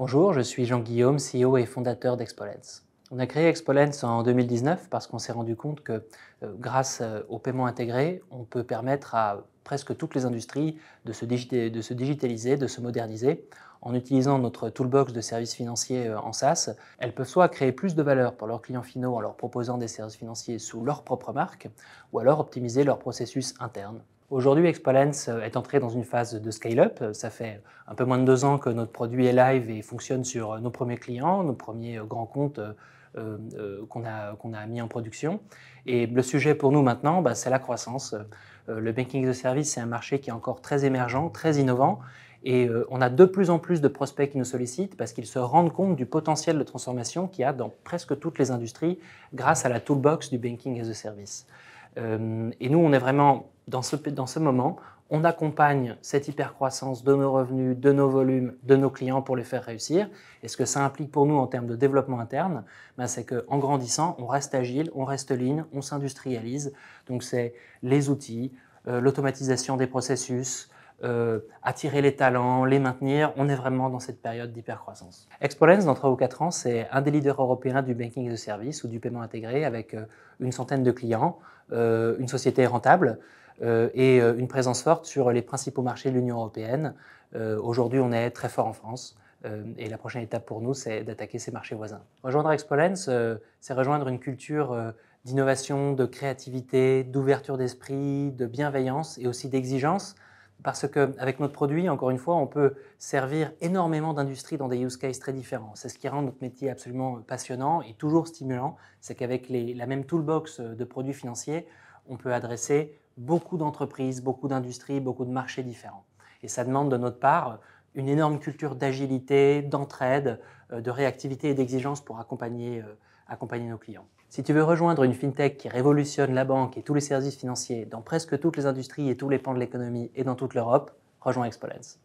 Bonjour, je suis Jean-Guillaume, CEO et fondateur d'Expolence. On a créé Expolens en 2019 parce qu'on s'est rendu compte que euh, grâce euh, au paiement intégré, on peut permettre à presque toutes les industries de se, digitaliser, de se moderniser. En utilisant notre toolbox de services financiers euh, en SaaS, elles peuvent soit créer plus de valeur pour leurs clients finaux en leur proposant des services financiers sous leur propre marque, ou alors optimiser leur processus interne. Aujourd'hui, Expolence euh, est entré dans une phase de scale-up. Euh, ça fait un peu moins de deux ans que notre produit est live et fonctionne sur euh, nos premiers clients, nos premiers grands comptes qu'on a, mis en production. Et le sujet pour nous maintenant, bah, c'est la croissance. le banking as a service, c'est un marché qui est encore très émergent, très innovant. Et on a de plus en plus de prospects qui nous sollicitent parce qu'ils se rendent compte du potentiel de transformation qu'il y a dans presque toutes les industries grâce à la toolbox du banking as a service. Euh, et nous, on est vraiment dans ce, moment, on accompagne cette hypercroissance de nos revenus, de nos volumes, de nos clients pour les faire réussir. Et ce que ça implique pour nous en termes de développement interne, ben, c'est qu'en grandissant, on reste agile, on reste lean, on s'industrialise. Donc c'est les outils, euh, l'automatisation des processus, euh, attirer les talents, les maintenir. On est vraiment dans cette période d'hypercroissance. ExpoLens, dans 3 ou 4 ans, c'est un des leaders européens du banking de service ou du paiement intégré avec euh, une centaine de clients, euh, une société rentable et une présence forte sur les principaux marchés de l'Union européenne. Aujourd'hui, on est très fort en France. et la prochaine étape pour nous, c'est d'attaquer ces marchés voisins. Rejoindre ExpoLens, c'est rejoindre une culture d'innovation, de créativité, d'ouverture d'esprit, de bienveillance et aussi d'exigence parce qu'avec notre produit, encore une fois, on peut servir énormément d'industries dans des use cases très différents. C'est ce qui rend notre métier absolument passionnant et toujours stimulant, c'est qu'avec la même toolbox de produits financiers, on peut adresser beaucoup d'entreprises, beaucoup d'industries, beaucoup de marchés différents. Et ça demande de notre part une énorme culture d'agilité, d'entraide, euh, de réactivité et d'exigence pour euh, accompagner, nos clients. Si tu veux rejoindre une fintech qui révolutionne la banque et tous les services financiers dans presque toutes les industries et tous les pans de l'économie et dans toute l'Europe, rejoins Expolence.